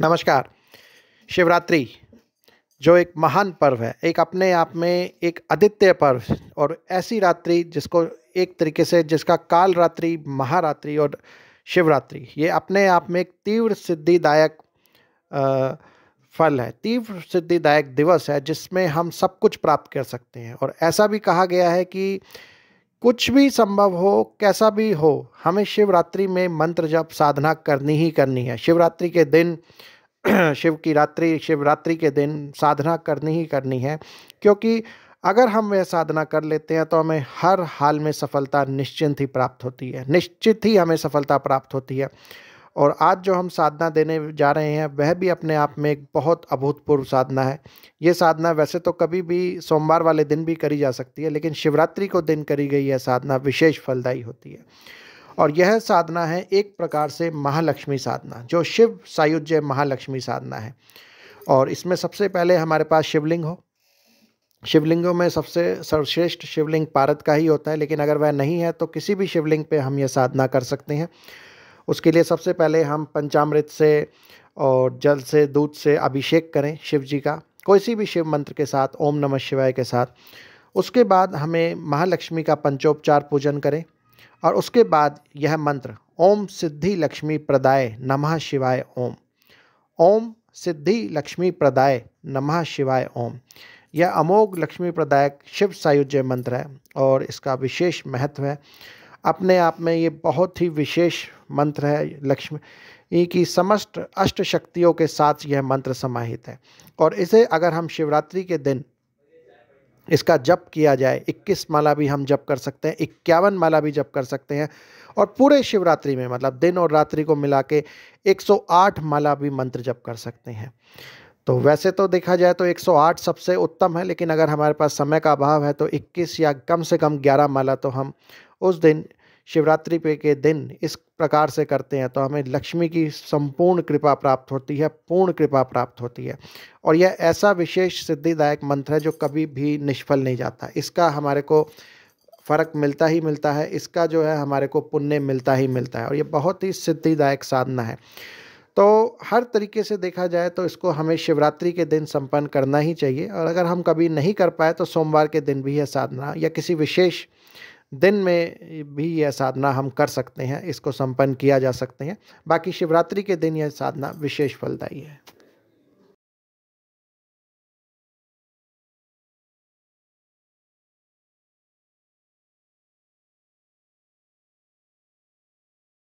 नमस्कार शिवरात्रि जो एक महान पर्व है एक अपने आप में एक आदित्य पर्व और ऐसी रात्रि जिसको एक तरीके से जिसका काल रात्रि महारात्रि और शिवरात्रि ये अपने आप में एक तीव्र सिद्धिदायक फल है तीव्र सिद्धिदायक दिवस है जिसमें हम सब कुछ प्राप्त कर सकते हैं और ऐसा भी कहा गया है कि कुछ भी संभव हो कैसा भी हो हमें शिवरात्रि में मंत्र जप साधना करनी ही करनी है शिवरात्रि के दिन शिव की रात्रि शिवरात्रि के दिन साधना करनी ही करनी है क्योंकि अगर हम वह साधना कर लेते हैं तो हमें हर हाल में सफलता निश्चिंत ही प्राप्त होती है निश्चित ही हमें सफलता प्राप्त होती है और आज जो हम साधना देने जा रहे हैं वह भी अपने आप में एक बहुत अभूतपूर्व साधना है ये साधना वैसे तो कभी भी सोमवार वाले दिन भी करी जा सकती है लेकिन शिवरात्रि को दिन करी गई यह साधना विशेष फलदायी होती है और यह साधना है एक प्रकार से महालक्ष्मी साधना जो शिव सायुज्य महालक्ष्मी साधना है और इसमें सबसे पहले हमारे पास शिवलिंग हो शिवलिंगों में सबसे सर्वश्रेष्ठ शिवलिंग पारत का ही होता है लेकिन अगर वह नहीं है तो किसी भी शिवलिंग पे हम यह साधना कर सकते हैं उसके लिए सबसे पहले हम पंचामृत से और जल से दूध से अभिषेक करें शिव जी का कोई भी शिव मंत्र के साथ ओम नमः शिवाय के साथ उसके बाद हमें महालक्ष्मी का पंचोपचार पूजन करें और उसके बाद यह मंत्र ओम सिद्धि लक्ष्मी प्रदाय नमः शिवाय ओम ओम सिद्धि लक्ष्मी प्रदाय नमः शिवाय ओम यह अमोघ लक्ष्मी प्रदायक शिव सायुज्य मंत्र है और इसका विशेष महत्व है अपने आप में ये बहुत ही विशेष मंत्र है लक्ष्मी की समस्त अष्ट शक्तियों के साथ यह मंत्र समाहित है और इसे अगर हम शिवरात्रि के दिन इसका जप किया जाए 21 माला भी हम जप कर सकते हैं इक्यावन माला भी जप कर सकते हैं और पूरे शिवरात्रि में मतलब दिन और रात्रि को मिला के एक माला भी मंत्र जप कर सकते हैं तो वैसे तो देखा जाए तो 108 सबसे उत्तम है लेकिन अगर हमारे पास समय का अभाव है तो 21 या कम से कम 11 माला तो हम उस दिन शिवरात्रि पे के दिन इस प्रकार से करते हैं तो हमें लक्ष्मी की संपूर्ण कृपा प्राप्त होती है पूर्ण कृपा प्राप्त होती है और यह ऐसा विशेष सिद्धिदायक मंत्र है जो कभी भी निष्फल नहीं जाता इसका हमारे को फ़र्क मिलता ही मिलता है इसका जो है हमारे को पुण्य मिलता ही मिलता है और ये बहुत ही सिद्धिदायक साधना है तो हर तरीके से देखा जाए तो इसको हमें शिवरात्रि के दिन संपन्न करना ही चाहिए और अगर हम कभी नहीं कर पाए तो सोमवार के दिन भी यह साधना या किसी विशेष दिन में भी यह साधना हम कर सकते हैं इसको संपन्न किया जा सकते हैं बाकी शिवरात्रि के दिन यह साधना विशेष फलदायी है